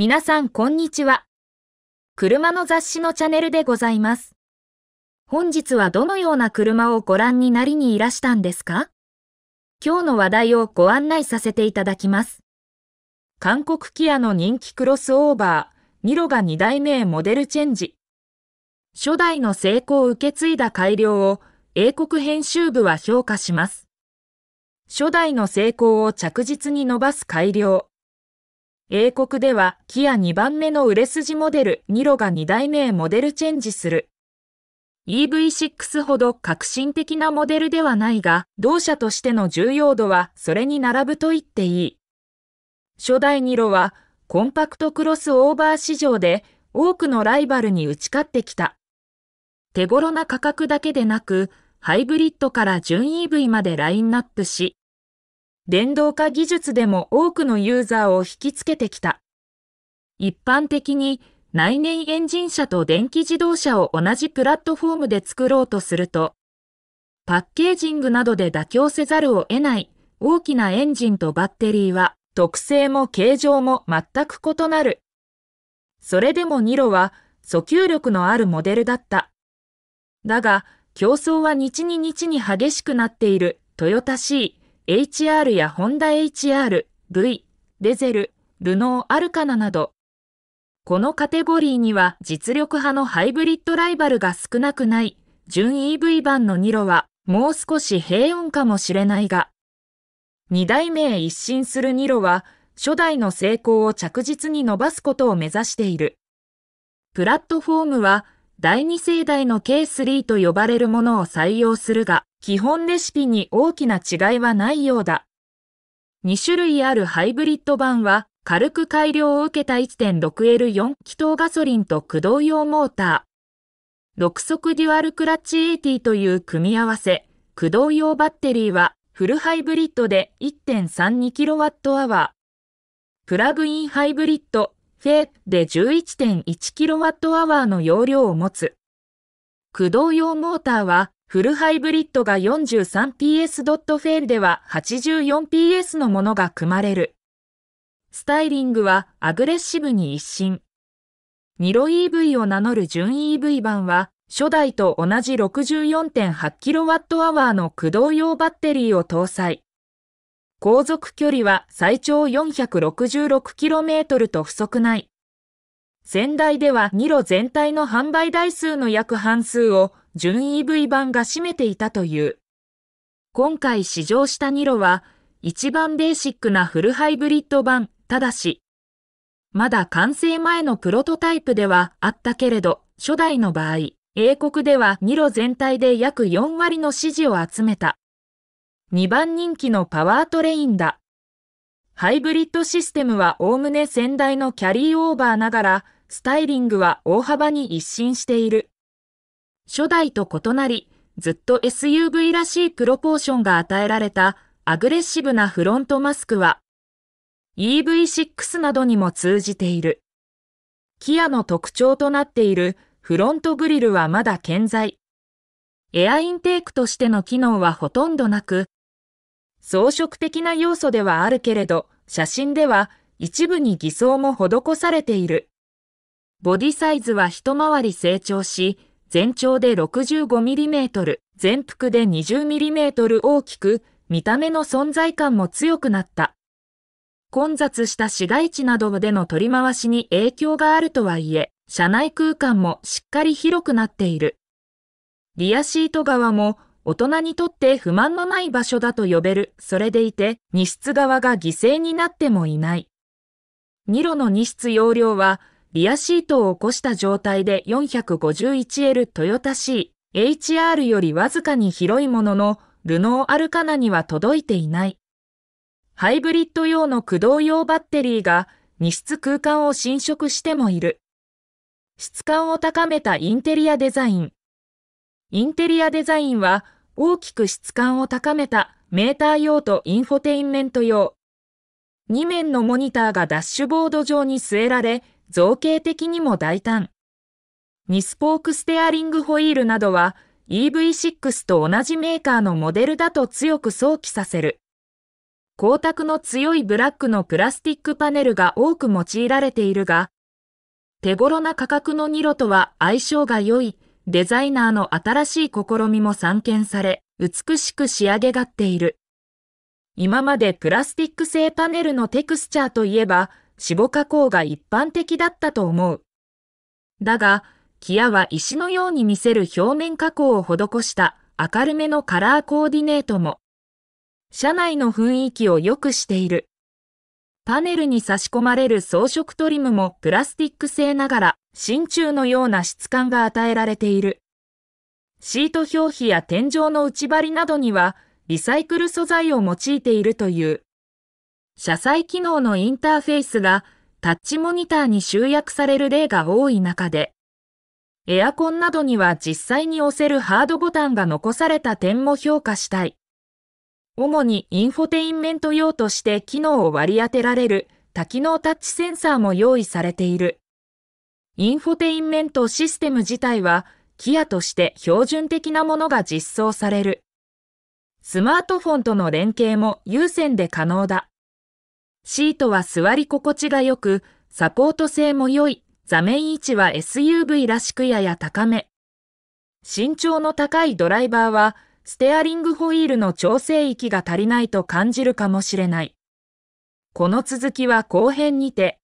皆さんこんにちは。車の雑誌のチャンネルでございます。本日はどのような車をご覧になりにいらしたんですか今日の話題をご案内させていただきます。韓国キアの人気クロスオーバー、ニロが2代目へモデルチェンジ。初代の成功を受け継いだ改良を英国編集部は評価します。初代の成功を着実に伸ばす改良。英国では、キア2番目の売れ筋モデル、ニロが2代目へモデルチェンジする。EV6 ほど革新的なモデルではないが、同社としての重要度はそれに並ぶと言っていい。初代ニロは、コンパクトクロスオーバー市場で多くのライバルに打ち勝ってきた。手頃な価格だけでなく、ハイブリッドから純 EV までラインナップし、電動化技術でも多くのユーザーを引きつけてきた。一般的に内燃エンジン車と電気自動車を同じプラットフォームで作ろうとすると、パッケージングなどで妥協せざるを得ない大きなエンジンとバッテリーは特性も形状も全く異なる。それでもニロは訴求力のあるモデルだった。だが、競争は日に日に激しくなっているトヨタ C。HR やホンダ HR、V、デゼル、ルノーアルカナなど、このカテゴリーには実力派のハイブリッドライバルが少なくない、純 EV 版のニロはもう少し平穏かもしれないが、2代目へ一新するニロは初代の成功を着実に伸ばすことを目指している。プラットフォームは第二世代の K3 と呼ばれるものを採用するが、基本レシピに大きな違いはないようだ。2種類あるハイブリッド版は、軽く改良を受けた 1.6L4 気筒ガソリンと駆動用モーター。6速デュアルクラッチ80という組み合わせ、駆動用バッテリーはフルハイブリッドで 1.32kWh。プラグインハイブリッド、フェーで 11.1kWh の容量を持つ。駆動用モーターはフルハイブリッドが4 3 p s ドッフェールでは 84PS のものが組まれる。スタイリングはアグレッシブに一新。ニロ EV を名乗る純 EV 版は、初代と同じ 64.8kWh の駆動用バッテリーを搭載。航続距離は最長 466km と不足ない。仙台では2路全体の販売台数の約半数を純 EV 版が占めていたという。今回試乗した2路は、一番ベーシックなフルハイブリッド版、ただし、まだ完成前のプロトタイプではあったけれど、初代の場合、英国では2路全体で約4割の支持を集めた。2番人気のパワートレインだ。ハイブリッドシステムはおおむね先代のキャリーオーバーながら、スタイリングは大幅に一新している。初代と異なり、ずっと SUV らしいプロポーションが与えられたアグレッシブなフロントマスクは EV6 などにも通じている。キアの特徴となっているフロントグリルはまだ健在。エアインテークとしての機能はほとんどなく、装飾的な要素ではあるけれど、写真では一部に偽装も施されている。ボディサイズは一回り成長し、全長で 65mm、全幅で 20mm 大きく、見た目の存在感も強くなった。混雑した市街地などでの取り回しに影響があるとはいえ、車内空間もしっかり広くなっている。リアシート側も大人にとって不満のない場所だと呼べる。それでいて、荷室側が犠牲になってもいない。2路の荷室容量はリアシートを起こした状態で 451L トヨタ C、HR よりわずかに広いものの、ルノーアルカナには届いていない。ハイブリッド用の駆動用バッテリーが荷室空間を侵食してもいる。質感を高めたインテリアデザイン。インテリアデザインは大きく質感を高めたメーター用とインフォテインメント用。2面のモニターがダッシュボード上に据えられ、造形的にも大胆。ニスポークステアリングホイールなどは EV6 と同じメーカーのモデルだと強く想起させる。光沢の強いブラックのプラスティックパネルが多く用いられているが、手頃な価格のニロとは相性が良いデザイナーの新しい試みも散見され、美しく仕上げがっている。今までプラスティック製パネルのテクスチャーといえば、脂肪加工が一般的だったと思う。だが、キアは石のように見せる表面加工を施した明るめのカラーコーディネートも、車内の雰囲気を良くしている。パネルに差し込まれる装飾トリムもプラスティック製ながら真鍮のような質感が与えられている。シート表皮や天井の内張りなどにはリサイクル素材を用いているという。車載機能のインターフェースがタッチモニターに集約される例が多い中で、エアコンなどには実際に押せるハードボタンが残された点も評価したい。主にインフォテインメント用として機能を割り当てられる多機能タッチセンサーも用意されている。インフォテインメントシステム自体は、キアとして標準的なものが実装される。スマートフォンとの連携も優先で可能だ。シートは座り心地が良く、サポート性も良い、座面位置は SUV らしくやや高め。身長の高いドライバーは、ステアリングホイールの調整域が足りないと感じるかもしれない。この続きは後編にて。